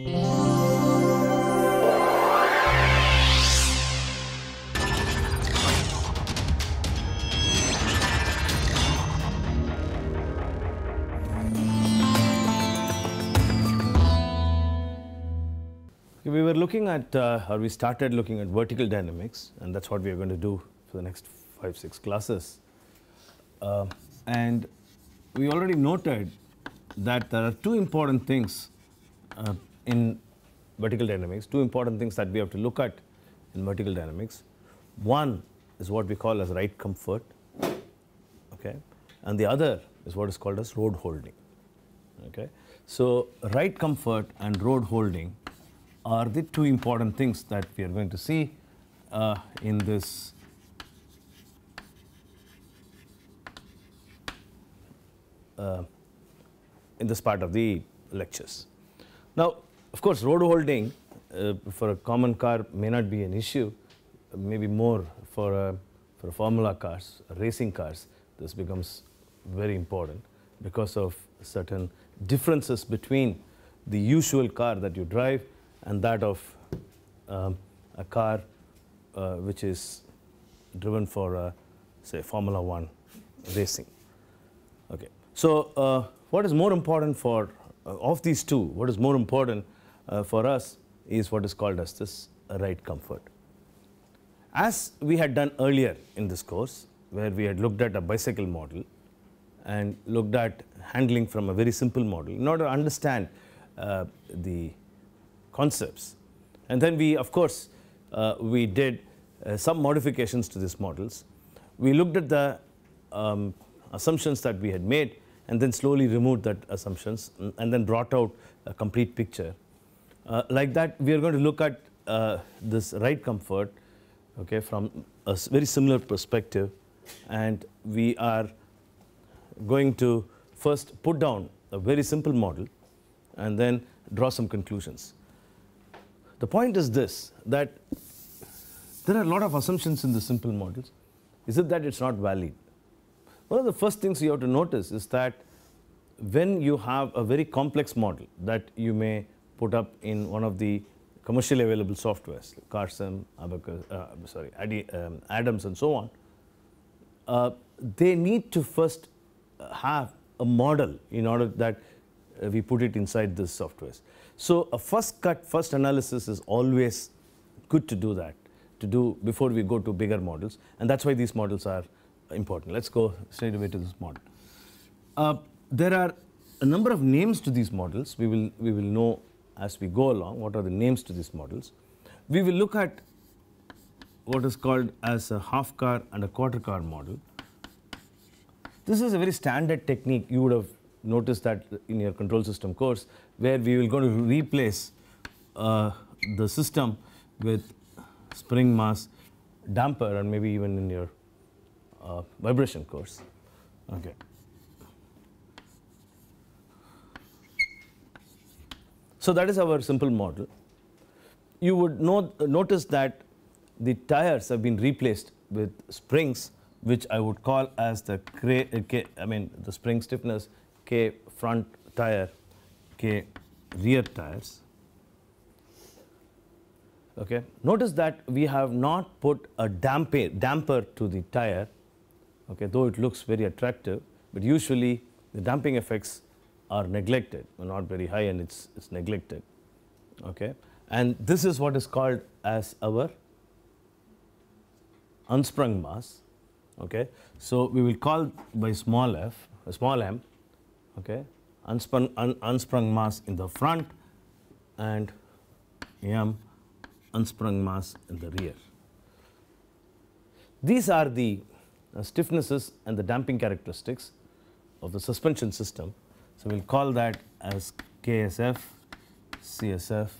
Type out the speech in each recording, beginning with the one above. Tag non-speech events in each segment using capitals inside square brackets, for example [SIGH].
We were looking at, uh, or we started looking at vertical dynamics, and that's what we are going to do for the next five, six classes. Uh, and we already noted that there are two important things uh, in vertical dynamics, two important things that we have to look at in vertical dynamics. One is what we call as right comfort, okay, and the other is what is called as road holding. Okay. So, right comfort and road holding are the two important things that we are going to see uh, in this uh, in this part of the lectures. Now, of course, road holding uh, for a common car may not be an issue, maybe more for, uh, for formula cars, racing cars, this becomes very important because of certain differences between the usual car that you drive and that of um, a car uh, which is driven for, uh, say, Formula One racing. Okay. So, uh, what is more important for, uh, of these two, what is more important uh, for us is what is called as this right comfort. As we had done earlier in this course, where we had looked at a bicycle model and looked at handling from a very simple model in order to understand uh, the concepts. And then we, of course, uh, we did uh, some modifications to these models. We looked at the um, assumptions that we had made and then slowly removed that assumptions and then brought out a complete picture uh, like that, we are going to look at uh, this right comfort okay, from a very similar perspective and we are going to first put down a very simple model and then draw some conclusions. The point is this that there are a lot of assumptions in the simple models. Is it that it is not valid? One of the first things you have to notice is that when you have a very complex model that you may put up in one of the commercially available softwares, like Carson, Abacus, uh, sorry, Adi, um, Adams and so on, uh, they need to first have a model in order that uh, we put it inside this softwares. So a first cut, first analysis is always good to do that, to do before we go to bigger models and that's why these models are important. Let's go straight away to this model. Uh, there are a number of names to these models. We will, we will know as we go along what are the names to these models. We will look at what is called as a half car and a quarter car model. This is a very standard technique you would have noticed that in your control system course where we will going to replace uh, the system with spring mass damper and maybe even in your uh, vibration course. Okay. So that is our simple model. You would notice that the tires have been replaced with springs which I would call as the uh, K, I mean the spring stiffness K front tire, K rear tires. Okay. Notice that we have not put a damper, damper to the tire, okay, though it looks very attractive, but usually the damping effects are neglected, are not very high and it's, it's neglected. Okay? And this is what is called as our unsprung mass. Okay? So, we will call by small f, small m, okay? Unsprung, un, unsprung mass in the front and m unsprung mass in the rear. These are the uh, stiffnesses and the damping characteristics of the suspension system so, we will call that as KSF, CSF,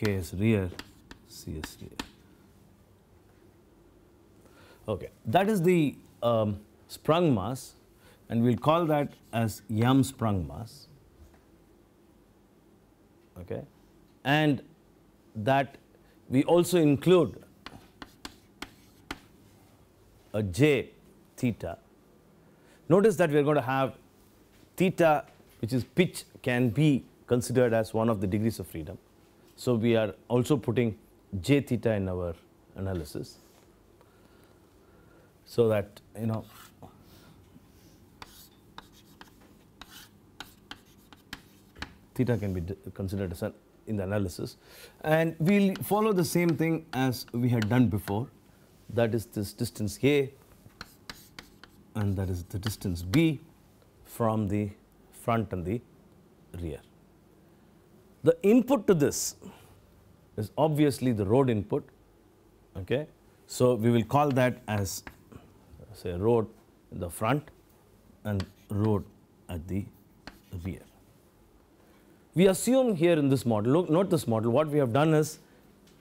KS rear, CS rear. Okay, that is the um, sprung mass and we will call that as Yam sprung mass. Okay. And that we also include a j theta Notice that we are going to have theta, which is pitch, can be considered as one of the degrees of freedom. So, we are also putting j theta in our analysis. So, that you know theta can be considered as an in the analysis and we will follow the same thing as we had done before that is this distance a and that is the distance b from the front and the rear. The input to this is obviously the road input. Okay? So, we will call that as say road in the front and road at the rear. We assume here in this model, look, note this model, what we have done is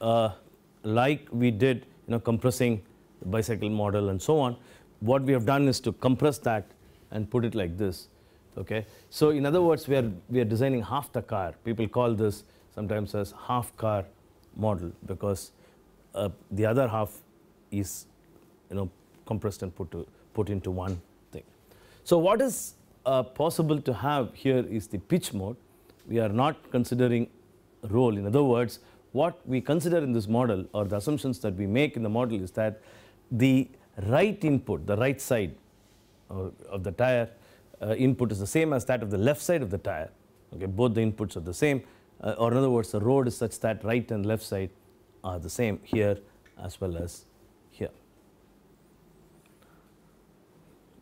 uh, like we did you know compressing the bicycle model and so on, what we have done is to compress that and put it like this. Okay. So in other words, we are, we are designing half the car. People call this sometimes as half car model because uh, the other half is you know compressed and put, to, put into one thing. So what is uh, possible to have here is the pitch mode. We are not considering role. In other words, what we consider in this model or the assumptions that we make in the model is that the right input, the right side of the tire uh, input is the same as that of the left side of the tire. Okay, both the inputs are the same uh, or in other words the road is such that right and left side are the same here as well as here.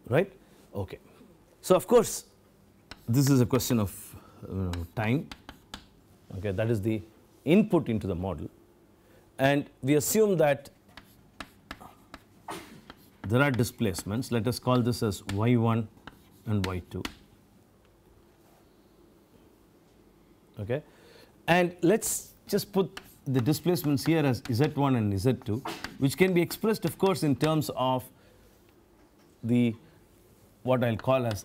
Right? Okay. So, of course, this is a question of uh, time okay that is the input into the model and we assume that there are displacements. Let us call this as y1 and y2. Okay. And let us just put the displacements here as z1 and z2 which can be expressed of course in terms of the what I will call as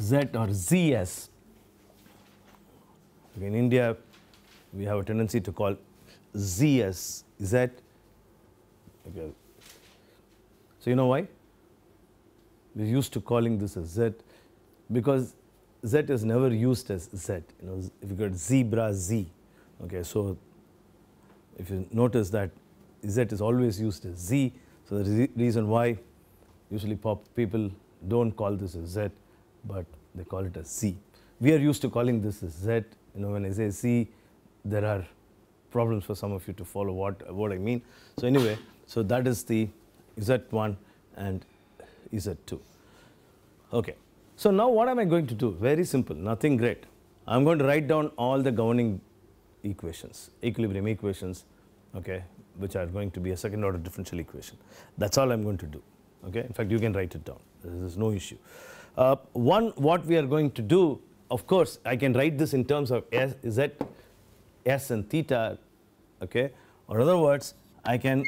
z or zs. in India we have a tendency to call zs z so, you know why? We are used to calling this as Z because Z is never used as Z. You know, if you got zebra Z, okay. So, if you notice that Z is always used as Z, so the re reason why usually pop people do not call this as Z, but they call it as C. We are used to calling this as Z. You know, when I say C, there are problems for some of you to follow what, what I mean. So, anyway, so that is the Z1 and Z2. Okay. So now what am I going to do? Very simple, nothing great. I am going to write down all the governing equations, equilibrium equations, okay, which are going to be a second order differential equation. That's all I am going to do. Okay. In fact, you can write it down. There is no issue. Uh, one, what we are going to do, of course, I can write this in terms of S, Z, S and theta, okay. Or other words, I can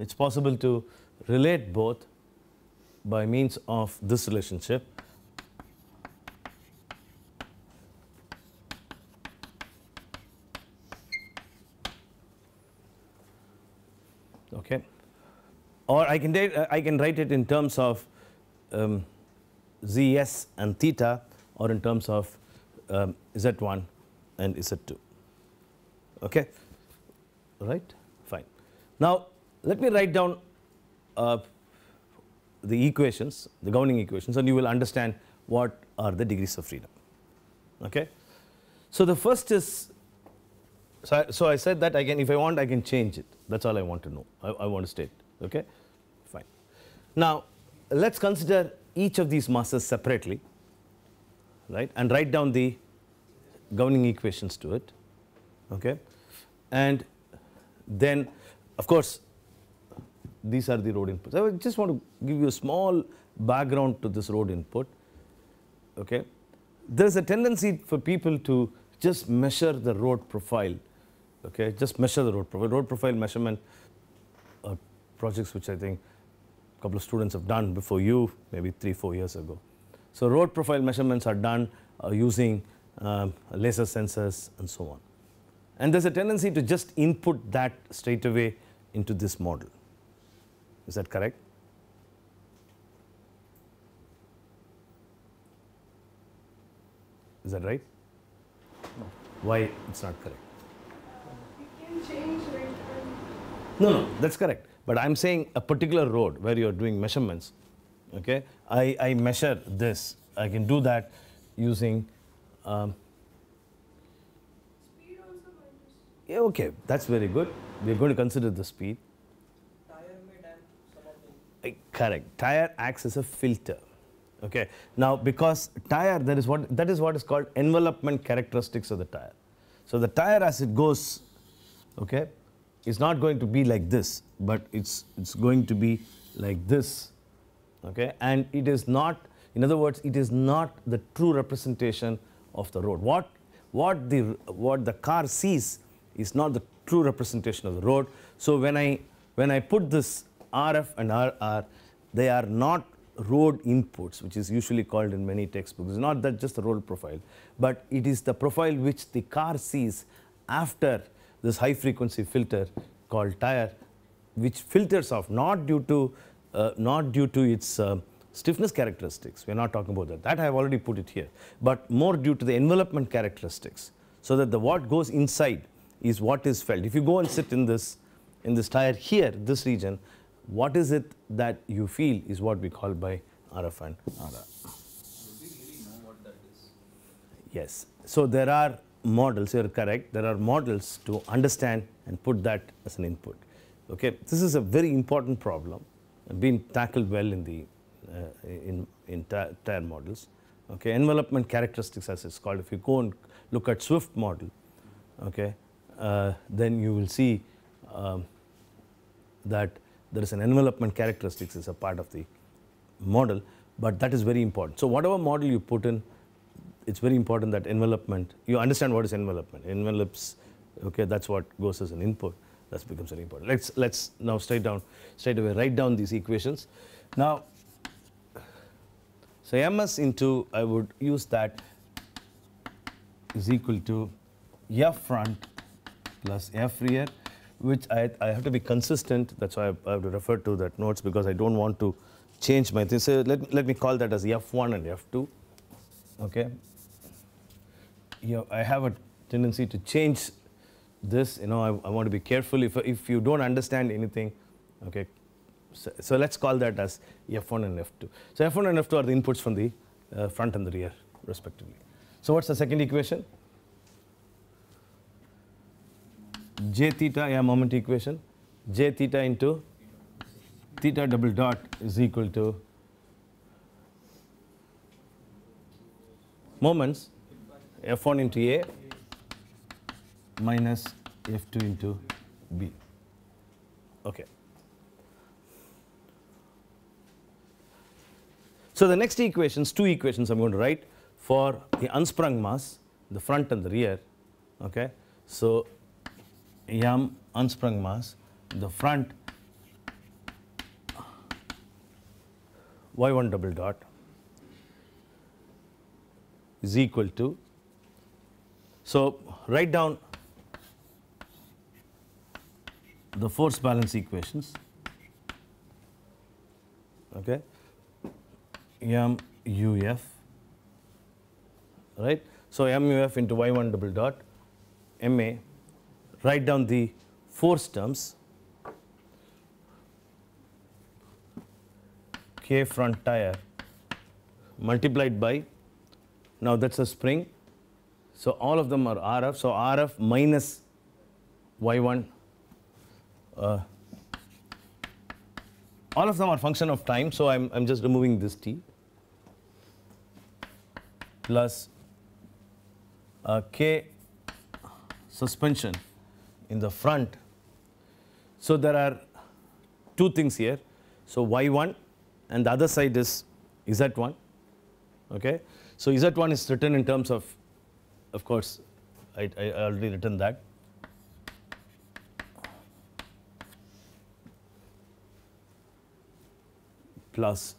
it's possible to relate both by means of this relationship. Okay. Or I can, I can write it in terms of um, zs and theta or in terms of um, z1 and z2. Okay, right? Fine. Now, let me write down uh, the equations, the governing equations and you will understand what are the degrees of freedom. Okay? So, the first is, so I, so I said that again if I want I can change it that is all I want to know, I, I want to state. Okay? Fine. Now, let us consider each of these masses separately right and write down the governing equations to it okay and then of course these are the road inputs. I just want to give you a small background to this road input. Okay, There's a tendency for people to just measure the road profile. Okay, Just measure the road profile. Road profile measurement are projects which I think a couple of students have done before you, maybe three, four years ago. So road profile measurements are done uh, using um, laser sensors and so on. And there's a tendency to just input that straight away into this model. Is that correct? Is that right? No. Why it's not correct? No, no, that's correct. But I'm saying a particular road where you're doing measurements. Okay, I, I measure this. I can do that using. Um, yeah, okay, that's very good. We're going to consider the speed. Correct. Tire acts as a filter. Okay. Now, because tire, that is what that is what is called envelopment characteristics of the tire. So the tire, as it goes, okay, is not going to be like this, but it's it's going to be like this, okay. And it is not, in other words, it is not the true representation of the road. What what the what the car sees is not the true representation of the road. So when I when I put this RF and RR they are not road inputs which is usually called in many textbooks. It's not that just the road profile, but it is the profile which the car sees after this high frequency filter called tire which filters off not due to uh, not due to its uh, stiffness characteristics. We are not talking about that. That I have already put it here, but more due to the envelopment characteristics so that the what goes inside is what is felt. If you go and sit in this in this tire here, this region, what is it that you feel is what we call by arafan ara. Yes. So there are models, you are correct, there are models to understand and put that as an input. Okay. This is a very important problem being tackled well in the uh, in, in tire models. Okay. Envelopment characteristics as it's called. If you go and look at Swift model, okay, uh, then you will see um, that there is an envelopment characteristics is a part of the model, but that is very important. So whatever model you put in, it's very important that envelopment, you understand what is envelopment. Envelopes, okay, that's what goes as an input. That becomes very important. Let's, let's now straight down, straight away write down these equations. Now, so MS into, I would use that is equal to F front plus F rear which I, I have to be consistent. That's why I, have to refer to that notes because I don't want to change my thing. So let, let me call that as F1 and F2. Okay. You know, I have a tendency to change this. You know, I, I want to be careful. If, if you don't understand anything, okay. So, so let's call that as F1 and F2. So F1 and F2 are the inputs from the uh, front and the rear, respectively. So what's the second equation? j theta, a moment equation, j theta into theta double dot is equal to moments F1 into A minus F2 into B. Okay. So the next equations, two equations I am going to write for the unsprung mass, the front and the rear. Okay. So m unsprung mass, the front y1 double dot is equal to. So, write down the force balance equations okay u f right so m u f into y1 double dot m a write down the force terms K front tire multiplied by now that is a spring. So, all of them are RF. So, RF minus Y1 uh, all of them are function of time. So, I am just removing this T plus uh, K suspension in the front. So there are two things here. So y1 and the other side is z1. Okay. So z1 is written in terms of, of course, I, I already written that. Plus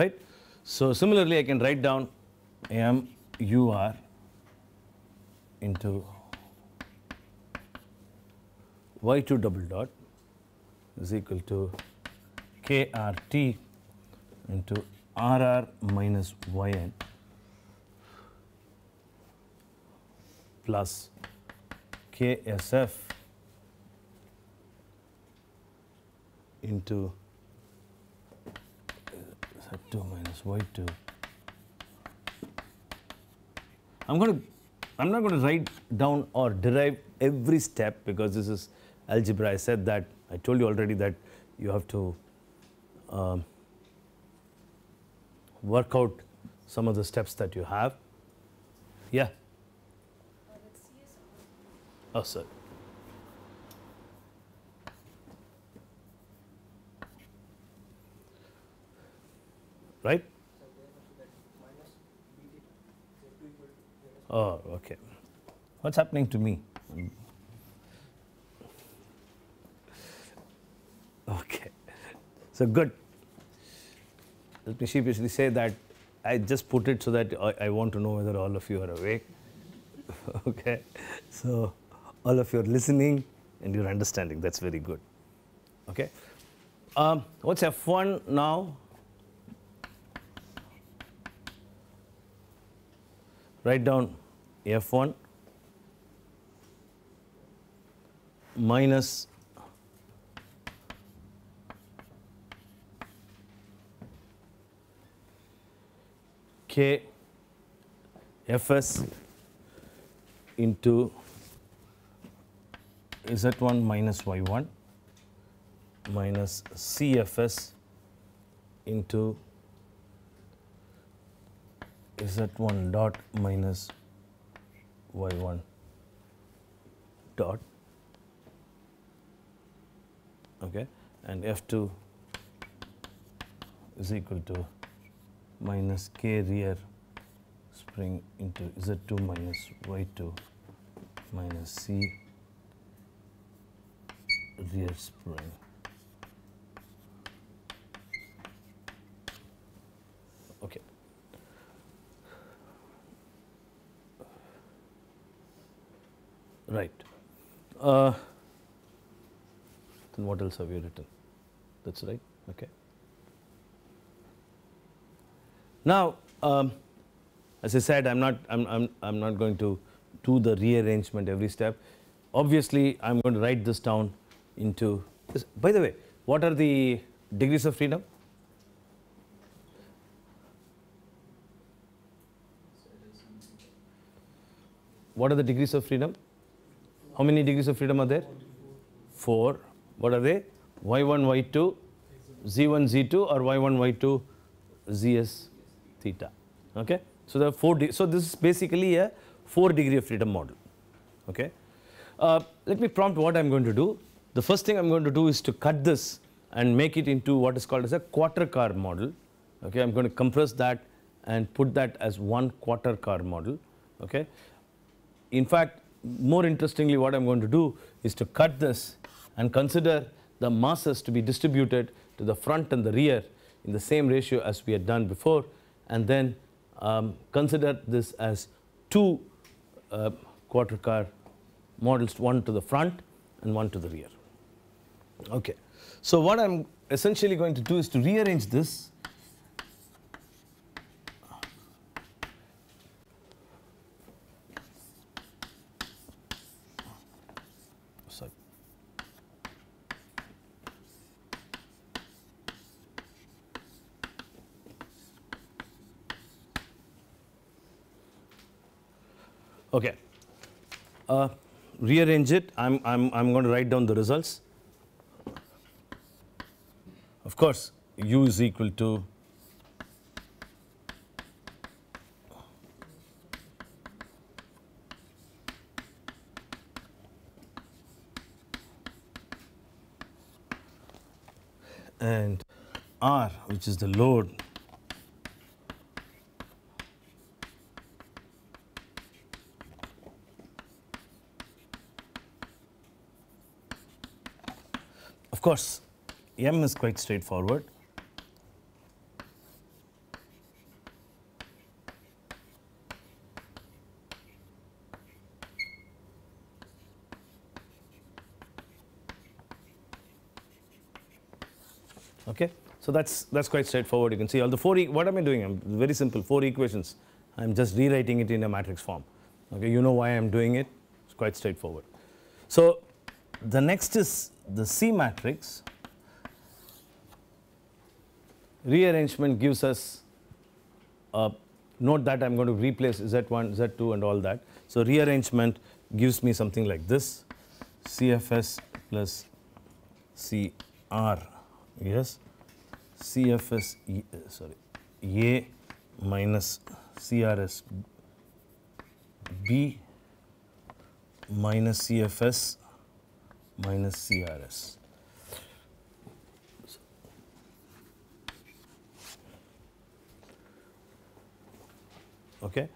right? So similarly, I can write down M U R into y2 double dot is equal to krt into r r minus yn plus ksf into 2 minus Y2. I'm going to, I'm not going to write down or derive every step because this is algebra. I said that, I told you already that you have to um, work out some of the steps that you have. Yeah. Oh, sorry. right. Oh, okay. What's happening to me? Okay. So good. Let me sheepishly say that I just put it so that I, I want to know whether all of you are awake. [LAUGHS] okay. So all of you are listening and you're understanding. That's very good. Okay. Um, what's F1 now? write down F 1 minus K F s into Z 1 minus Y 1 minus C F s into z1 dot minus y1 dot okay and f2 is equal to minus k rear spring into z2 minus y2 minus c rear spring okay Right. Uh, then what else have you written? That's right. Okay. Now, um, as I said, I'm not. I'm. I'm. I'm not going to do the rearrangement every step. Obviously, I'm going to write this down into. This. By the way, what are the degrees of freedom? What are the degrees of freedom? How many degrees of freedom are there? 4. What are they? y1, y2, z1, z2 or y1, y2, zs, theta. Okay. So, there are 4 so this is basically a 4 degree of freedom model. Okay. Uh, let me prompt what I am going to do. The first thing I am going to do is to cut this and make it into what is called as a quarter car model. Okay. I am going to compress that and put that as one quarter car model. Okay. In fact, more interestingly, what I'm going to do is to cut this and consider the masses to be distributed to the front and the rear in the same ratio as we had done before and then um, consider this as two uh, quarter car models, one to the front and one to the rear. Okay. So, what I am essentially going to do is to rearrange this rearrange it. I'm, I'm, I'm going to write down the results. Of course, u is equal to and R which is the load course, M is quite straightforward. Okay, so that's that's quite straightforward. You can see all the four. E what am I doing? I'm very simple. Four equations. I'm just rewriting it in a matrix form. Okay, you know why I'm doing it. It's quite straightforward. So the next is the C matrix. Rearrangement gives us a note that I am going to replace Z1, Z2 and all that. So, rearrangement gives me something like this CFS plus CR, yes, CFS, e, sorry, A minus CRS B minus CFS minus CRS. Okay.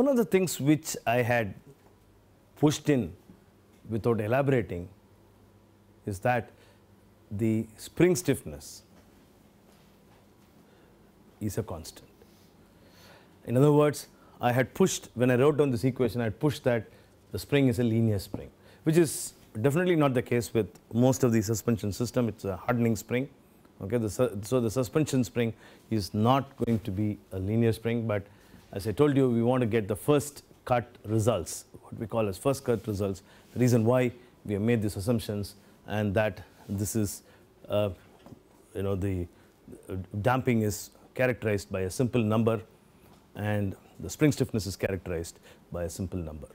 One of the things which I had pushed in without elaborating is that the spring stiffness is a constant. In other words, I had pushed, when I wrote down this equation, I had pushed that the spring is a linear spring, which is definitely not the case with most of the suspension system. It is a hardening spring. Okay, the, so the suspension spring is not going to be a linear spring, but as I told you, we want to get the first cut results, what we call as first cut results. The reason why we have made these assumptions and that this is, uh, you know, the damping is characterized by a simple number and the spring stiffness is characterized by a simple number,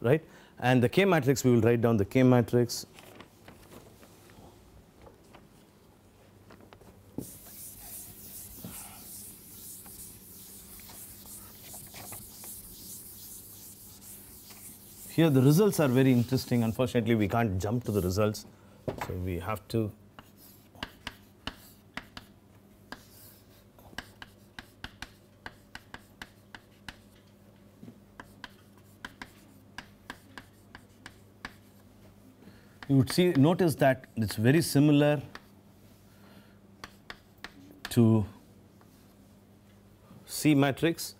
right? And the K matrix, we will write down the K matrix Here the results are very interesting. Unfortunately, we can't jump to the results. So we have to you would see notice that it's very similar to C matrix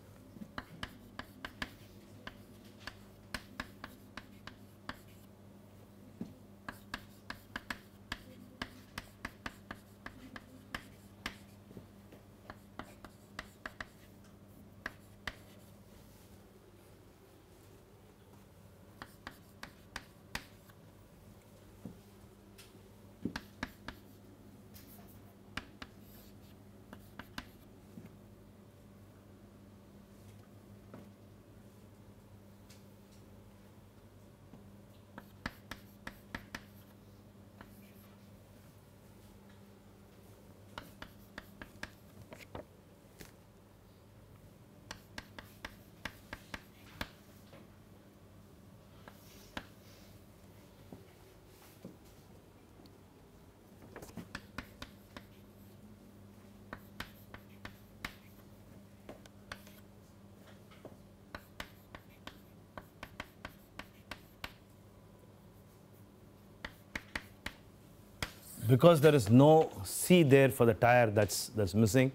because there is no C there for the tire that's, that's missing,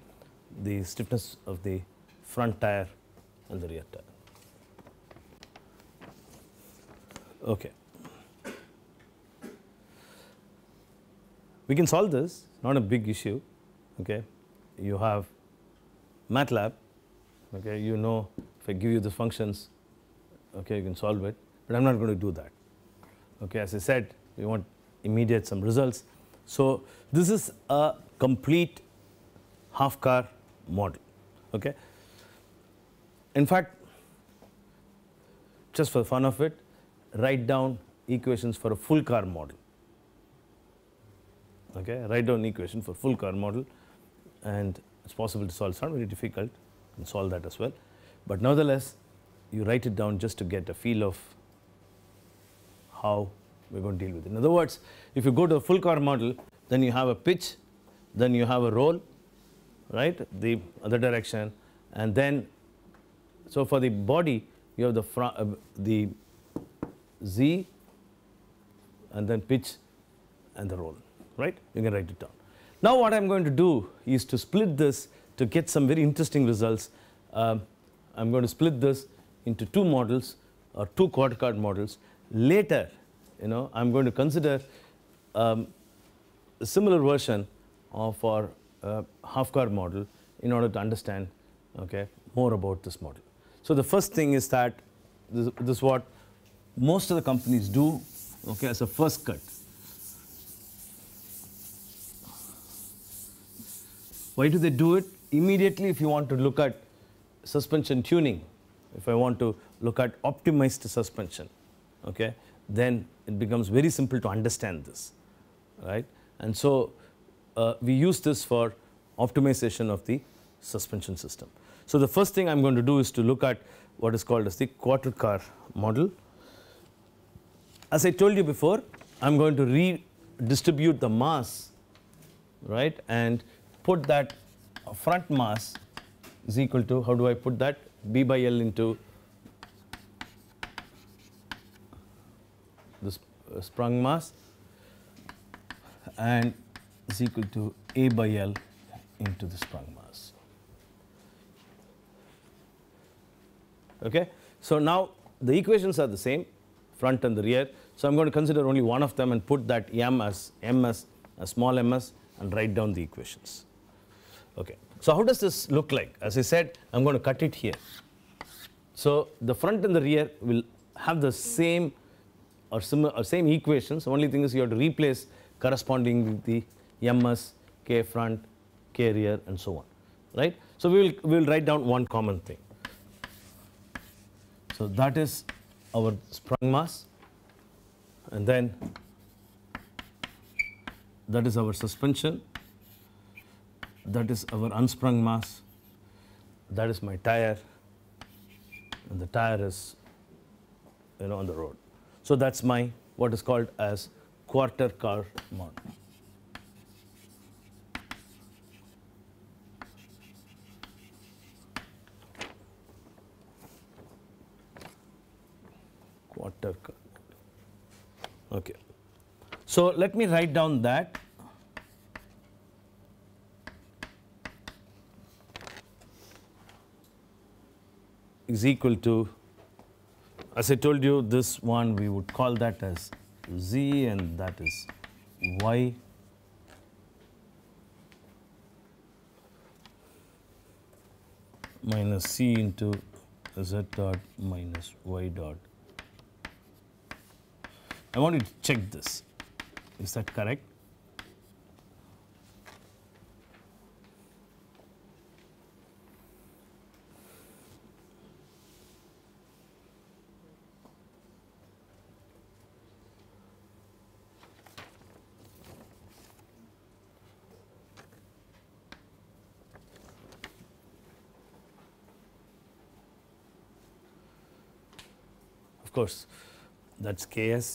the stiffness of the front tire and the rear tire. Okay. We can solve this, not a big issue. Okay. You have MATLAB, okay, you know if I give you the functions, okay, you can solve it, but I'm not going to do that. Okay, as I said, we want immediate some results. So this is a complete half car model. Okay. In fact, just for the fun of it, write down equations for a full car model. Okay, write down equation for full car model, and it's possible to solve. It's not very difficult. You can solve that as well, but nevertheless, you write it down just to get a feel of how we're going to deal with it. In other words, if you go to a full car model, then you have a pitch, then you have a roll, right, the other direction, and then, so for the body, you have the, front, uh, the Z and then pitch and the roll, right, you can write it down. Now what I'm going to do is to split this to get some very interesting results. Um, I'm going to split this into two models or two quad card models. Later you know, I'm going to consider um, a similar version of our uh, half-car model in order to understand, okay, more about this model. So the first thing is that this, this is what most of the companies do, okay, as a first cut. Why do they do it? Immediately, if you want to look at suspension tuning, if I want to look at optimized suspension, okay, then it becomes very simple to understand this, right. And so, uh, we use this for optimization of the suspension system. So, the first thing I am going to do is to look at what is called as the quarter car model. As I told you before, I am going to redistribute the mass, right, and put that front mass is equal to, how do I put that, B by L into the uh, sprung mass and is equal to A by L into the sprung mass. Okay. So, now the equations are the same front and the rear. So, I am going to consider only one of them and put that m as m as a small m s and write down the equations. Okay. So, how does this look like? As I said, I am going to cut it here. So, the front and the rear will have the same or, similar, same equations. Only thing is you have to replace corresponding with the MS, K front, rear, and so on, right. So, we will, we will write down one common thing. So, that is our sprung mass and then that is our suspension, that is our unsprung mass, that is my tire and the tire is you know on the road. So that's my what is called as quarter car model. Quarter car. Okay. So let me write down that. is equal to as I told you, this one we would call that as z and that is y. minus c into z dot minus y dot. I want you to check this. Is that correct? course that is Ks,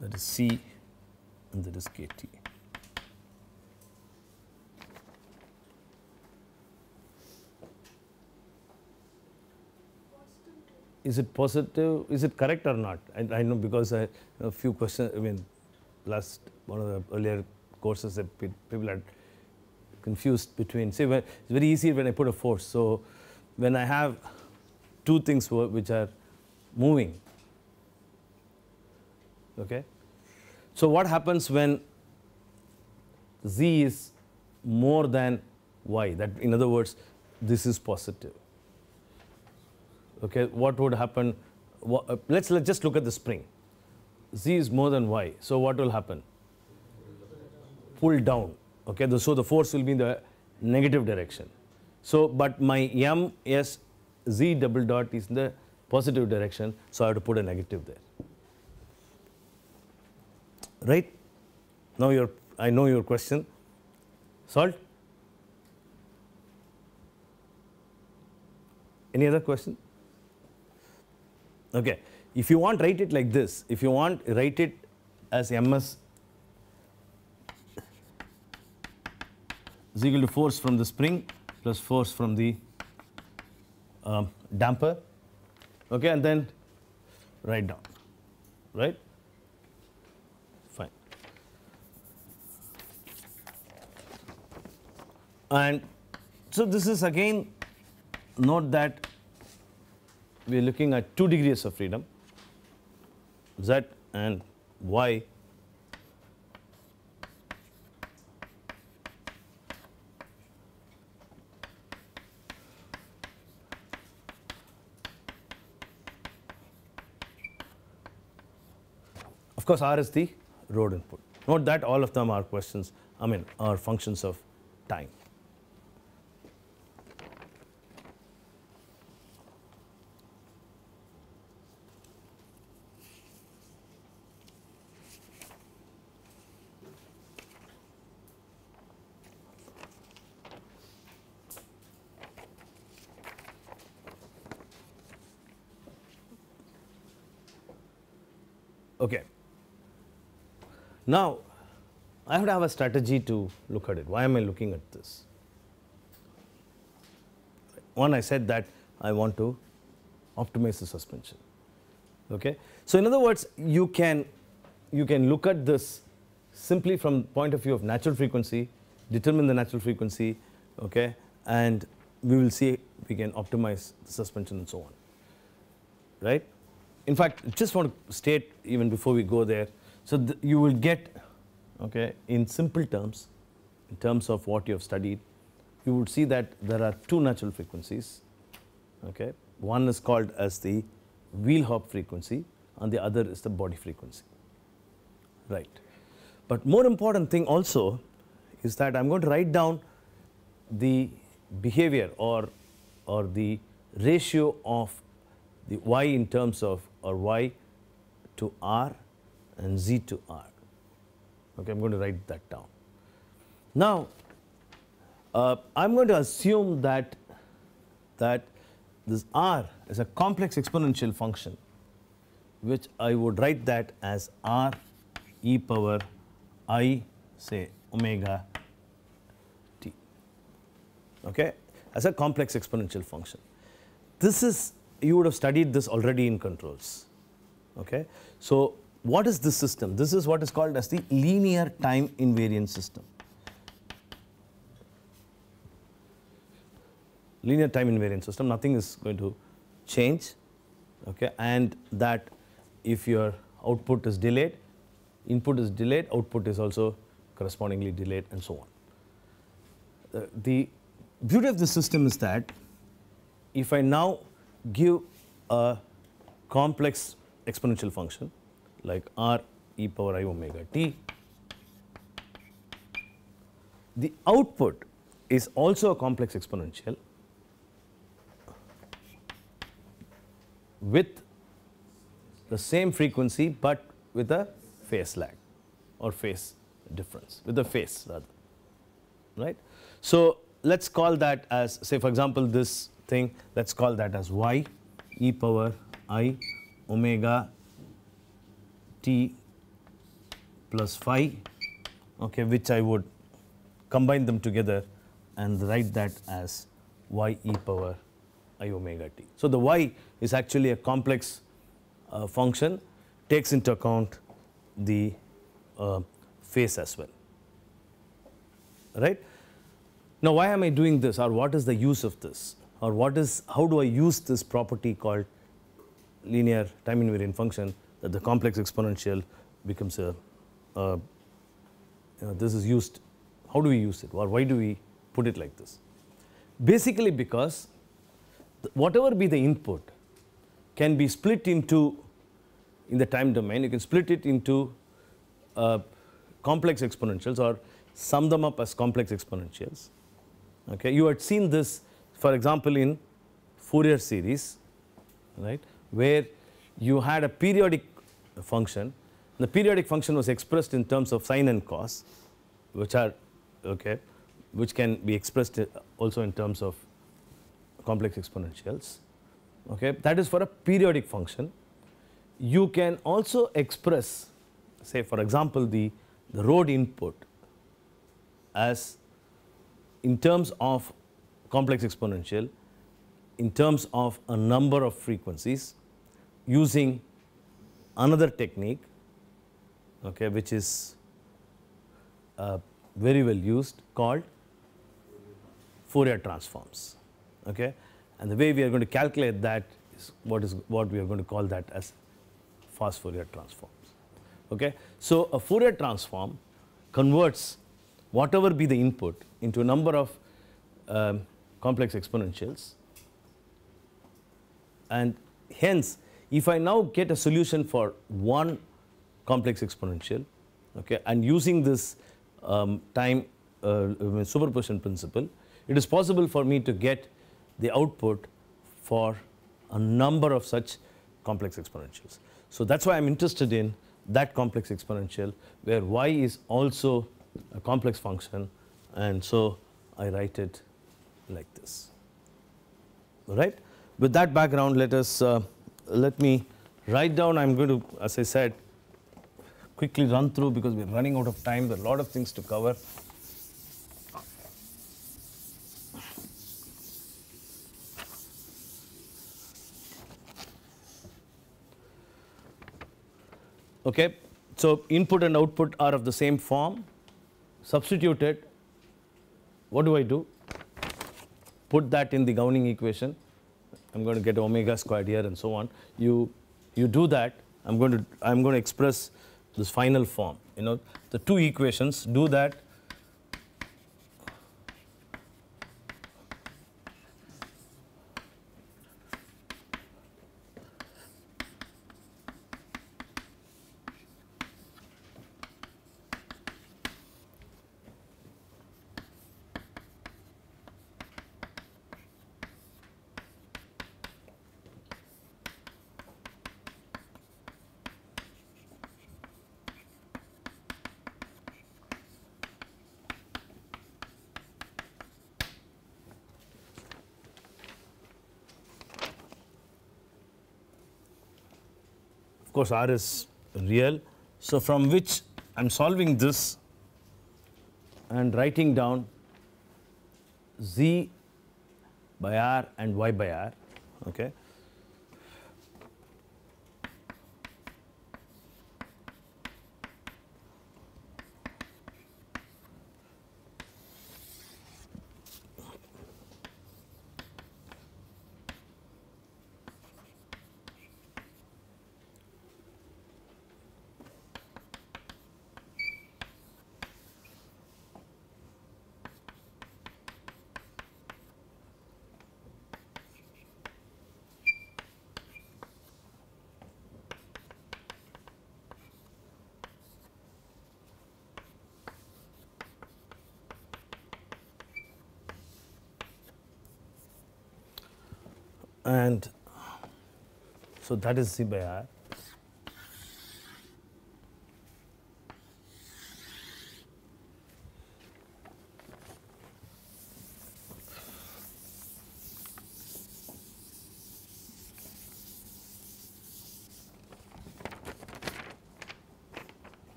that is C and that is Kt. Is it positive? Is it correct or not? I, I know because I a few questions. I mean, last one of the earlier courses that people had confused between. Say, when, it's very easy when I put a force. So, when I have two things which are moving. Okay. So, what happens when z is more than y that in other words this is positive. Okay, what would happen? Uh, let's, let's just look at the spring. Z is more than y. So what will happen? Pull down. Okay, so the force will be in the negative direction. So, but my m s z double dot is in the positive direction, so I have to put a negative there. Right? Now your, I know your question. Salt? Any other question? Okay. If you want, write it like this. If you want, write it as ms is equal to force from the spring plus force from the um, damper okay, and then write down, right? Fine. And so this is again, note that we are looking at two degrees of freedom, z and y course, R is the road input. Note that all of them are questions, I mean, are functions of time. Okay. Now, I have to have a strategy to look at it. Why am I looking at this? One, I said that I want to optimize the suspension. Okay. So, in other words, you can you can look at this simply from point of view of natural frequency, determine the natural frequency, okay, and we will see we can optimize the suspension and so on. Right? In fact, just want to state even before we go there so, you will get okay, in simple terms, in terms of what you have studied, you would see that there are two natural frequencies. Okay. One is called as the wheel hop frequency and the other is the body frequency. Right. But more important thing also is that I am going to write down the behavior or, or the ratio of the y in terms of or y to r and Z to R. Okay, I'm going to write that down. Now, uh, I'm going to assume that that this R is a complex exponential function, which I would write that as R e power i say omega t. Okay, as a complex exponential function. This is you would have studied this already in controls. Okay, so what is this system? This is what is called as the linear time invariant system. Linear time invariant system, nothing is going to change, okay, and that if your output is delayed, input is delayed, output is also correspondingly delayed and so on. Uh, the beauty of the system is that if I now give a complex exponential function, like r e power i omega t. The output is also a complex exponential with the same frequency but with a phase lag or phase difference with the phase rather right. So, let us call that as say for example, this thing let us call that as y e power i omega t plus phi, okay, which I would combine them together and write that as y e power i omega t. So, the y is actually a complex uh, function takes into account the uh, phase as well, right. Now, why am I doing this or what is the use of this or what is how do I use this property called linear time invariant function that the complex exponential becomes a, uh, you know, this is used, how do we use it or why do we put it like this? Basically because whatever be the input can be split into, in the time domain, you can split it into uh, complex exponentials or sum them up as complex exponentials. Okay, you had seen this for example in Fourier series, right, where you had a periodic function. The periodic function was expressed in terms of sine and cos, which are okay, which can be expressed also in terms of complex exponentials. Okay, that is for a periodic function. You can also express, say, for example, the the road input as in terms of complex exponential in terms of a number of frequencies using another technique okay, which is uh, very well used called Fourier transforms. Okay? And the way we are going to calculate that is what is what we are going to call that as fast Fourier transforms. Okay? So, a Fourier transform converts whatever be the input into a number of um, complex exponentials and hence if I now get a solution for one complex exponential, okay, and using this um, time uh, superposition principle, it is possible for me to get the output for a number of such complex exponentials. So that's why I'm interested in that complex exponential where y is also a complex function and so I write it like this. All right. With that background, let us uh, let me write down, I'm going to, as I said, quickly run through because we're running out of time. There are a lot of things to cover. Okay, so input and output are of the same form. Substitute it. What do I do? Put that in the governing equation. I'm going to get omega squared here and so on. You, you do that, I'm going to, I'm going to express this final form. You know, the two equations do that Of course, R is real. So from which I'm solving this and writing down Z by R and Y by R. Okay. So that is CBI.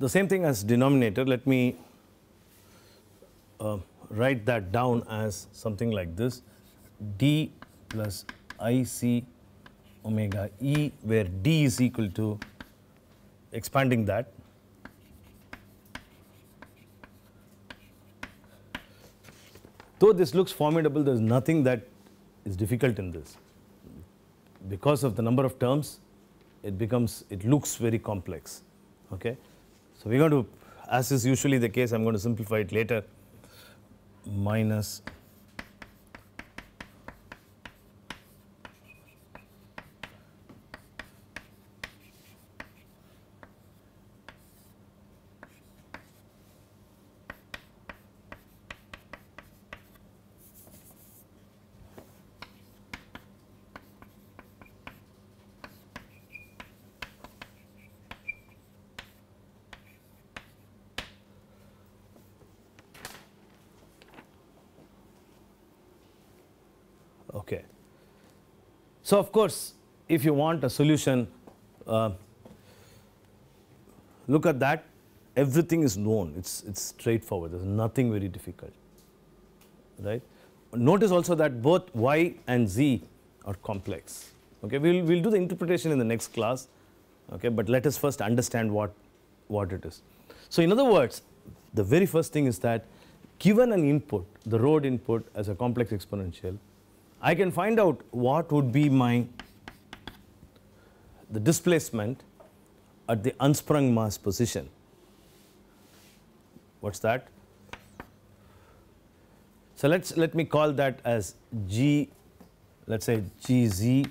the same thing as denominator, let me uh, write that down as something like this d plus ic omega e where d is equal to expanding that though this looks formidable there is nothing that is difficult in this because of the number of terms it becomes it looks very complex okay so we're going to, as is usually the case, I'm going to simplify it later, minus So, of course, if you want a solution, uh, look at that everything is known, it is it's straightforward, there is nothing very difficult, right. Notice also that both y and z are complex, okay. We will we'll do the interpretation in the next class, okay, but let us first understand what, what it is. So, in other words, the very first thing is that given an input, the road input as a complex exponential, I can find out what would be my the displacement at the unsprung mass position. What is that? So, let us let me call that as G let us say G z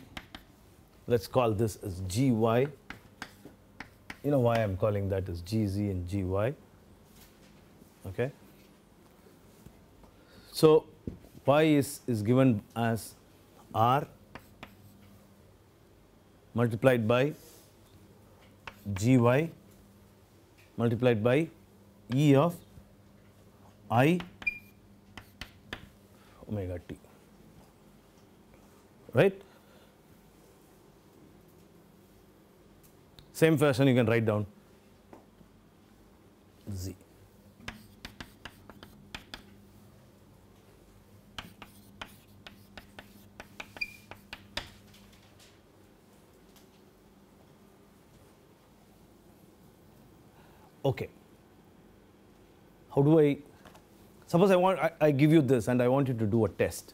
let us call this as G y you know why I am calling that as G z and G y okay. So, pi is, is given as r multiplied by gy multiplied by e of i omega t right same fashion you can write down z okay, how do I, suppose I want, I, I give you this and I want you to do a test.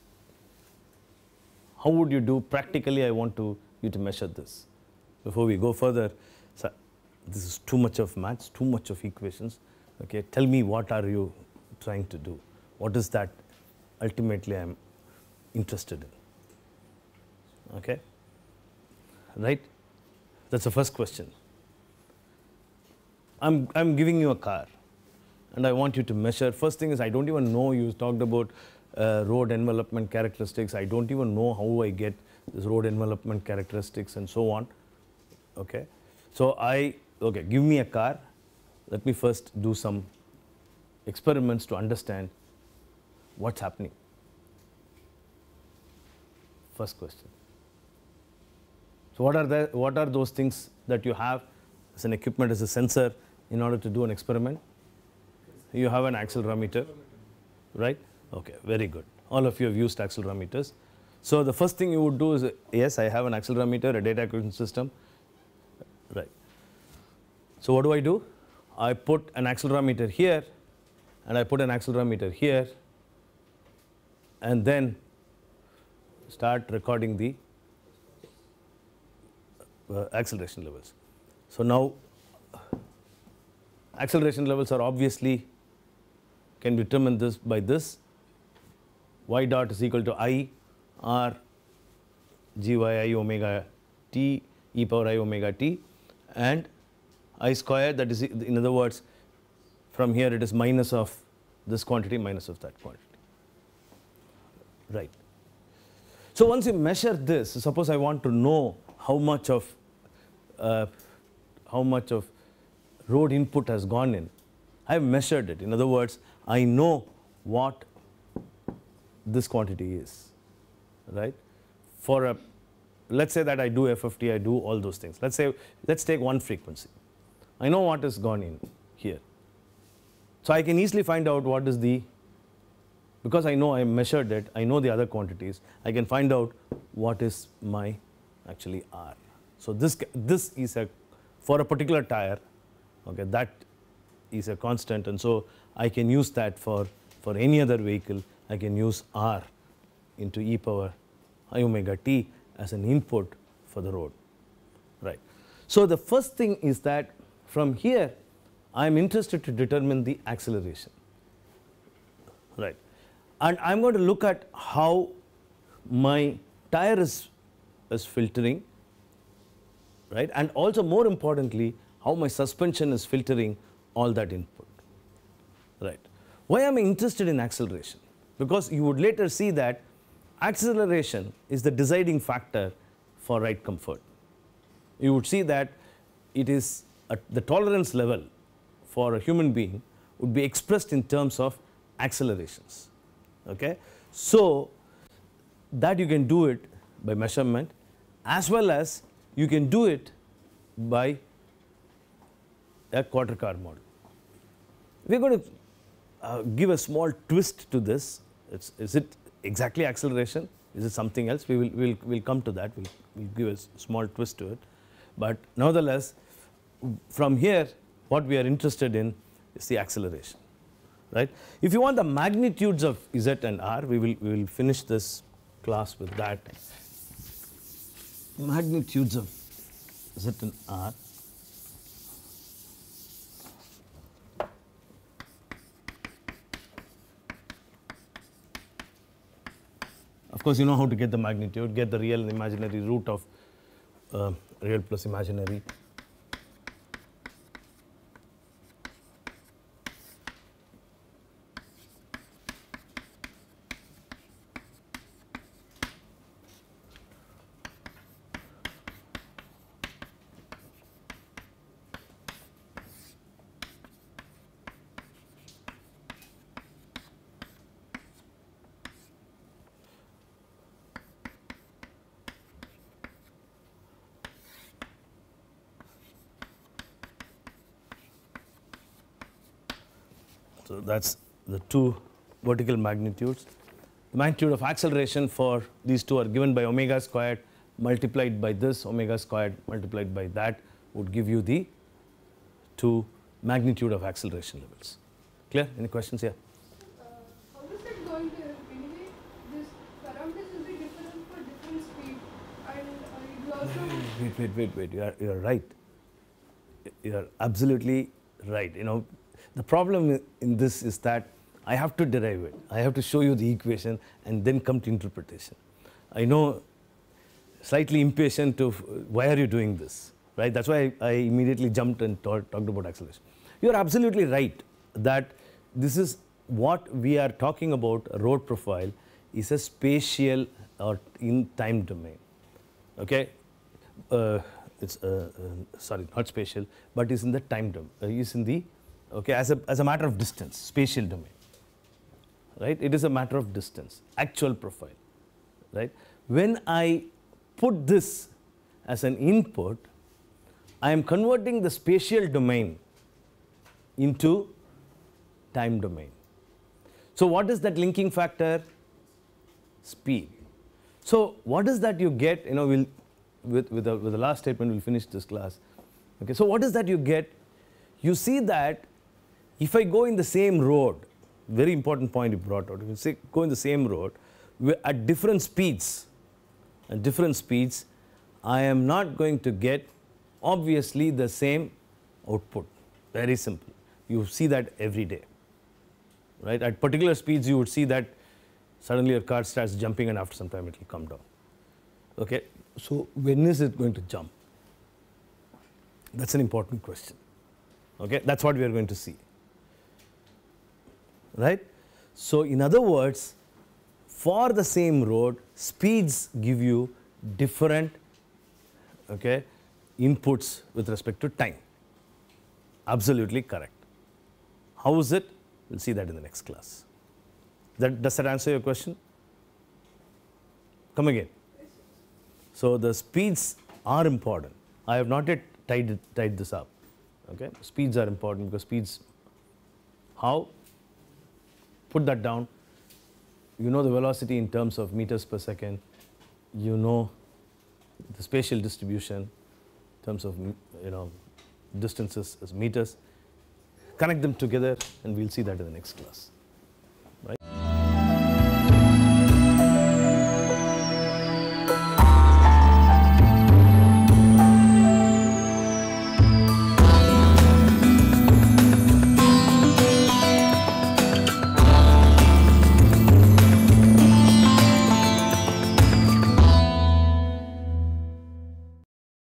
How would you do practically? I want to, you to measure this. Before we go further, sir, this is too much of maths, too much of equations. Okay, tell me what are you trying to do? What is that ultimately I'm interested in? Okay, right? That's the first question. I'm, I'm giving you a car and I want you to measure. First thing is, I don't even know you talked about uh, road envelopment characteristics. I don't even know how I get this road envelopment characteristics and so on. Okay. So I, okay, give me a car. Let me first do some experiments to understand what's happening. First question. So what are the, what are those things that you have as an equipment, as a sensor, in order to do an experiment? You have an accelerometer, right? Okay, very good. All of you have used accelerometers. So the first thing you would do is, yes, I have an accelerometer, a data acquisition system, right? So what do I do? I put an accelerometer here and I put an accelerometer here and then start recording the uh, acceleration levels. So now acceleration levels are obviously can be determined this by this y dot is equal to i r g y i omega t e power i omega t and i square that is in other words from here it is minus of this quantity minus of that quantity right. So once you measure this suppose I want to know how much of uh, how much of road input has gone in. I have measured it. In other words, I know what this quantity is, right? For a, let's say that I do FFT, I do all those things. Let's say, let's take one frequency. I know what has gone in here. So I can easily find out what is the, because I know I measured it, I know the other quantities, I can find out what is my actually R. So this, this is a, for a particular tire, okay, that is a constant and so I can use that for, for any other vehicle I can use R into e power i omega t as an input for the road right. So, the first thing is that from here I am interested to determine the acceleration right and I am going to look at how my tire is, is filtering right and also more importantly how my suspension is filtering all that input. Right. Why am I interested in acceleration? Because you would later see that acceleration is the deciding factor for ride comfort. You would see that it is at the tolerance level for a human being would be expressed in terms of accelerations. Okay? So, that you can do it by measurement as well as you can do it by a quarter car model. We're going to uh, give a small twist to this. It's, is it exactly acceleration? Is it something else? We will we'll, we'll come to that. We'll, we'll give a small twist to it. But nonetheless, from here, what we are interested in is the acceleration, right? If you want the magnitudes of Z and R, we will, we will finish this class with that. Magnitudes of Z and R. course, you know how to get the magnitude, get the real and imaginary root of uh, real plus imaginary the two vertical magnitudes. The magnitude of acceleration for these two are given by omega squared multiplied by this omega squared multiplied by that would give you the two magnitude of acceleration levels. Clear? Any questions here? Wait, wait, wait, wait. You are, you are right. You are absolutely right. You know, the problem in this is that I have to derive it. I have to show you the equation and then come to interpretation. I know slightly impatient of why are you doing this, right? That's why I, I immediately jumped and talk, talked about acceleration. You're absolutely right that this is what we are talking about road profile is a spatial or in time domain, okay? Uh, it's uh, uh, sorry, not spatial, but is in the time domain, uh, is in the, okay, as a, as a matter of distance, spatial domain right? It is a matter of distance, actual profile, right? When I put this as an input, I am converting the spatial domain into time domain. So, what is that linking factor? Speed. So, what is that you get? You know, we'll, with, with, the, with the last statement, we'll finish this class. Okay, so, what is that you get? You see that if I go in the same road, very important point you brought out. If you say, go in the same road, at different speeds, at different speeds, I am not going to get obviously the same output. Very simple. You see that every day. Right? At particular speeds, you would see that suddenly your car starts jumping and after some time it will come down. Okay? So, when is it going to jump? That's an important question. Okay? That's what we are going to see right? So, in other words, for the same road, speeds give you different okay, inputs with respect to time. Absolutely correct. How is it? We will see that in the next class. That, does that answer your question? Come again. So, the speeds are important. I have not yet tied, tied this up. Okay? Speeds are important because speeds, how put that down. You know the velocity in terms of meters per second, you know the spatial distribution in terms of you know distances as meters. Connect them together and we will see that in the next class. Right?